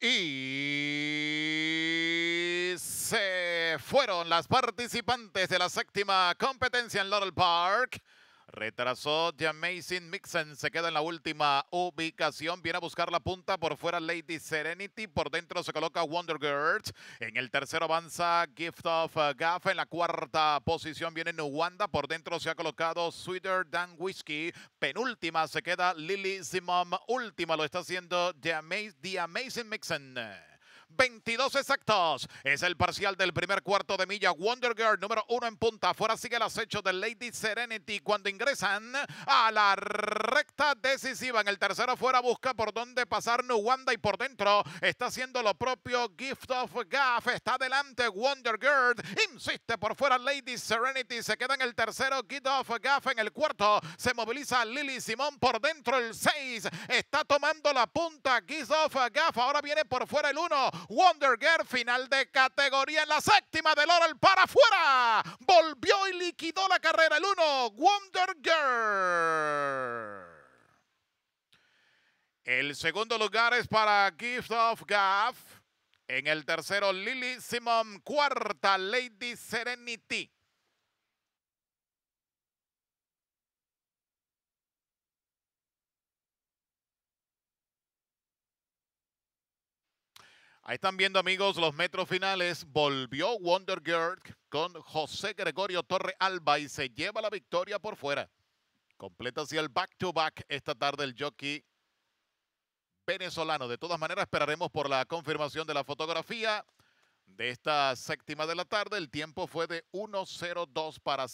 Y se fueron las participantes de la séptima competencia en Laurel Park. Retrasó The Amazing Mixen, se queda en la última ubicación, viene a buscar la punta, por fuera Lady Serenity, por dentro se coloca Wonder Girl, en el tercero avanza Gift of uh, Gaff, en la cuarta posición viene Nuwanda, por dentro se ha colocado Sweeter Than Whiskey, penúltima se queda Lily Simon, última lo está haciendo The, Amazing Mixen. 22 exactos. Es el parcial del primer cuarto de milla. Wonder Girl, número uno en punta. Fuera sigue el acecho de Lady Serenity. Cuando ingresan a la recta decisiva. En el tercero fuera busca por dónde pasar Nuwanda y por dentro está haciendo lo propio Gift of Gaff. Está adelante Wonder Girl. Insiste por fuera Lady Serenity. Se queda en el tercero Gift of Gaff. En el cuarto se moviliza Lily Simón por dentro el 6. Está tomando la punta Gift of Gaff. Ahora viene por fuera el 1. Wonder Girl, final de categoría en la séptima de Laurel para afuera. Volvió y liquidó la carrera el 1, Wonder Girl. El segundo lugar es para Gift of Gaff. En el tercero, Lily Simon. Cuarta, Lady Serenity. Ahí están viendo, amigos, los metros finales. Volvió Wonder Girl con José Gregorio Torre Alba y se lleva la victoria por fuera. Completa así el back-to-back esta tarde el jockey venezolano. De todas maneras, esperaremos por la confirmación de la fotografía de esta séptima de la tarde. El tiempo fue de 1.02 para...